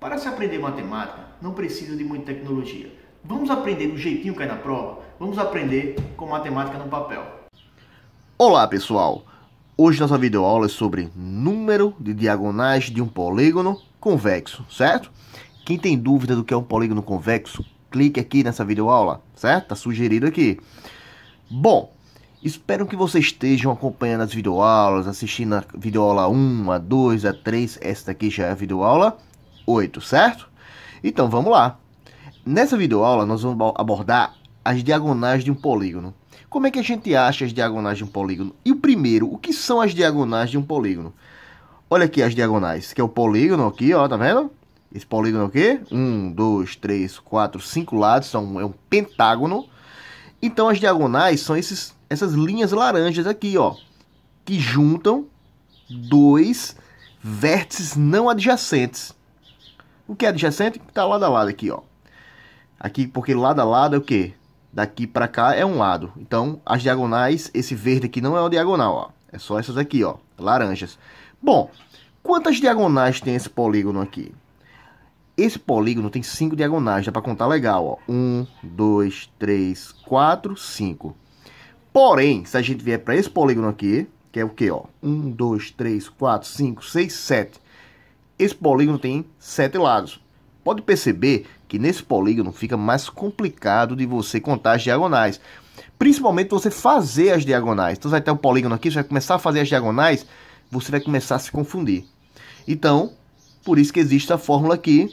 Para se aprender matemática, não precisa de muita tecnologia. Vamos aprender do jeitinho que é na prova? Vamos aprender com matemática no papel. Olá, pessoal! Hoje nossa videoaula é sobre número de diagonais de um polígono convexo, certo? Quem tem dúvida do que é um polígono convexo, clique aqui nessa videoaula, certo? Está sugerido aqui. Bom, Espero que vocês estejam acompanhando as videoaulas, assistindo a videoaula 1, a 2, a 3, esta aqui já é a videoaula 8, certo? Então vamos lá. Nessa videoaula nós vamos abordar as diagonais de um polígono. Como é que a gente acha as diagonais de um polígono? E o primeiro, o que são as diagonais de um polígono? Olha aqui as diagonais, que é o polígono aqui, ó, tá vendo? Esse polígono aqui, um, dois, três, quatro, cinco lados, são, é um pentágono. Então as diagonais são esses, essas linhas laranjas aqui, ó, que juntam dois vértices não adjacentes. O que é adjacente está lado a lado aqui, ó. Aqui, porque lado a lado é o quê? Daqui para cá é um lado. Então, as diagonais, esse verde aqui não é uma diagonal, ó. É só essas aqui, ó, laranjas. Bom, quantas diagonais tem esse polígono aqui? Esse polígono tem cinco diagonais, dá para contar legal, ó. Um, dois, três, quatro, cinco. Porém, se a gente vier para esse polígono aqui, que é o quê, ó? Um, dois, três, quatro, cinco, seis, sete. Esse polígono tem sete lados. Pode perceber que nesse polígono fica mais complicado de você contar as diagonais. Principalmente você fazer as diagonais. Então você vai ter um polígono aqui, você vai começar a fazer as diagonais, você vai começar a se confundir. Então, por isso que existe a fórmula aqui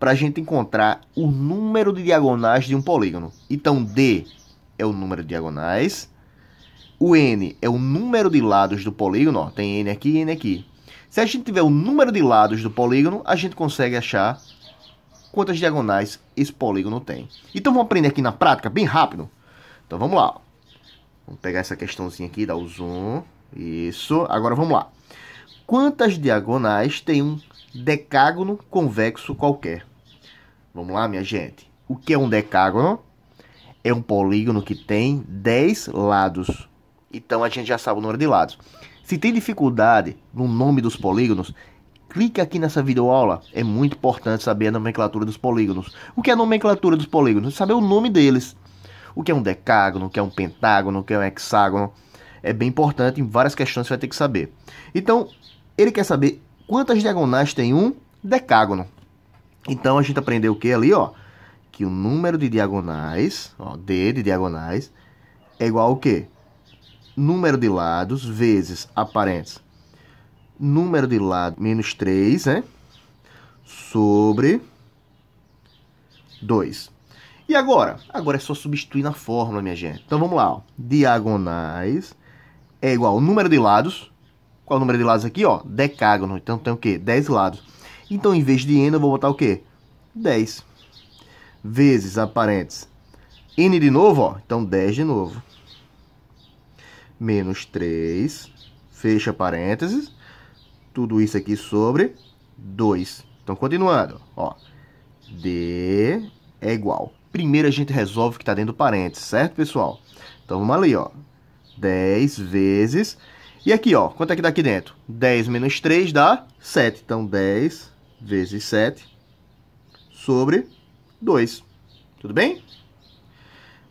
para a gente encontrar o número de diagonais de um polígono. Então, D é o número de diagonais. O N é o número de lados do polígono. Ó, tem N aqui e N aqui. Se a gente tiver o número de lados do polígono, a gente consegue achar quantas diagonais esse polígono tem. Então vamos aprender aqui na prática, bem rápido. Então vamos lá. Vamos pegar essa questãozinha aqui, dar o zoom. Isso. Agora vamos lá. Quantas diagonais tem um decágono convexo qualquer? Vamos lá, minha gente. O que é um decágono? É um polígono que tem 10 lados. Então a gente já sabe o número de lados. Se tem dificuldade no nome dos polígonos, clique aqui nessa videoaula. É muito importante saber a nomenclatura dos polígonos. O que é a nomenclatura dos polígonos? Saber o nome deles. O que é um decágono, o que é um pentágono, o que é um hexágono. É bem importante, em várias questões você vai ter que saber. Então, ele quer saber quantas diagonais tem um decágono. Então, a gente aprendeu o que ali, ó? Que o número de diagonais, ó, D de diagonais, é igual ao quê? número de lados vezes aparentes número de lados menos 3, né? Sobre 2. E agora? Agora é só substituir na fórmula, minha gente. Então vamos lá. Ó. Diagonais é igual ao número de lados. Qual é o número de lados aqui? Ó, decágono. Então tem o quê? 10 lados. Então em vez de n eu vou botar o quê? 10. Vezes aparentes. n de novo, ó. Então 10 de novo menos 3, fecha parênteses, tudo isso aqui sobre 2. Então, continuando, ó, D é igual. Primeiro a gente resolve o que está dentro do parênteses, certo, pessoal? Então, vamos ali, ó, 10 vezes... E aqui, ó, quanto é que dá aqui dentro? 10 menos 3 dá 7. Então, 10 vezes 7 sobre 2. Tudo bem?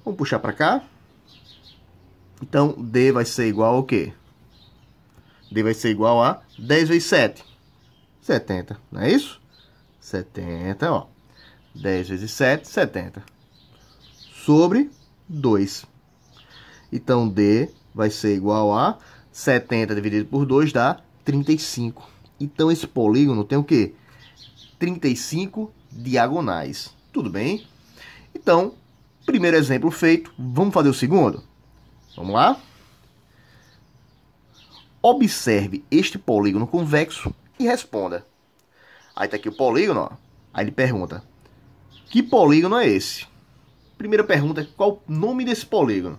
Vamos puxar para cá. Então, é então, D vai ser igual a o quê? D vai ser igual a 10 vezes 7. 70, não é isso? 70, ó. 10 vezes 7, 70. Sobre 2. Então, D vai ser igual a 70 dividido por 2 dá 35. Então, esse polígono tem o quê? 35 diagonais. Tudo bem? Então, primeiro exemplo feito, vamos fazer o segundo? Vamos lá? Observe este polígono convexo e responda. Aí está aqui o polígono, ó. Aí ele pergunta: Que polígono é esse? Primeira pergunta: qual o nome desse polígono?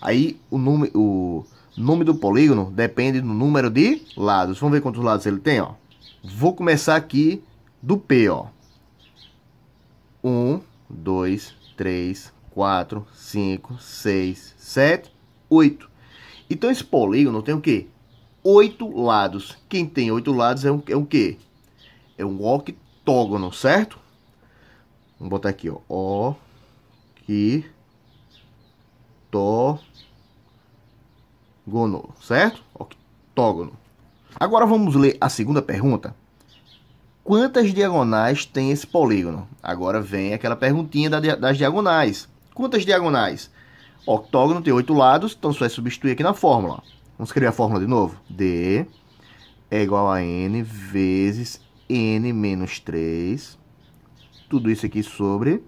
Aí o nome, o nome do polígono depende do número de lados. Vamos ver quantos lados ele tem, ó. Vou começar aqui do P, ó. 1, 2, 3, 4, 5, 6, 7, 8. Então esse polígono tem o quê? Oito lados. Quem tem oito lados é um, é um quê? É um octógono, certo? Vamos botar aqui, ó. O, que, to, gono, certo? Octógono. Agora vamos ler a segunda pergunta. Quantas diagonais tem esse polígono? Agora vem aquela perguntinha das diagonais. Quantas diagonais? octógono tem oito lados, então só é substituir aqui na fórmula. Vamos escrever a fórmula de novo. D é igual a N vezes N menos 3. Tudo isso aqui sobre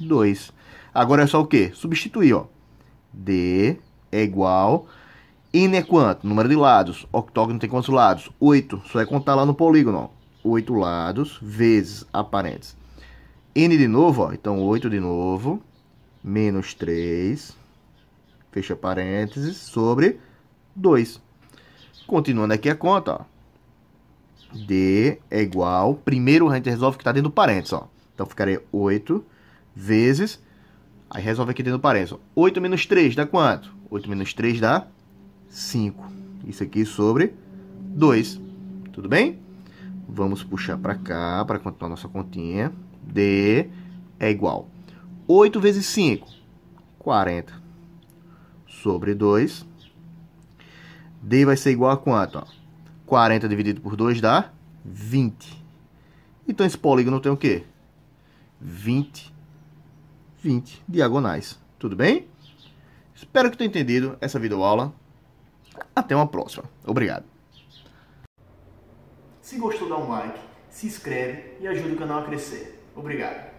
2. Agora é só o quê? Substituir, ó. D é igual... N é quanto? Número de lados. Octógono tem quantos lados? 8. Só é contar lá no polígono, 8 lados vezes, aparentes. N de novo, ó. Então, 8 de novo menos 3, fecha parênteses, sobre 2. Continuando aqui a conta, ó. D é igual, primeiro a gente resolve que está dentro do parênteses, ó. Então ficaria 8 vezes, aí resolve aqui dentro do parênteses, ó. 8 menos 3 dá quanto? 8 menos 3 dá 5. Isso aqui sobre 2, tudo bem? Vamos puxar para cá para continuar nossa continha. D é igual 8 vezes 5, 40. Sobre 2. D vai ser igual a quanto? 40 dividido por 2 dá 20. Então esse polígono tem o quê? 20, 20 diagonais. Tudo bem? Espero que tenha entendido essa videoaula. Até uma próxima. Obrigado. Se gostou, dá um like, se inscreve e ajuda o canal a crescer. Obrigado.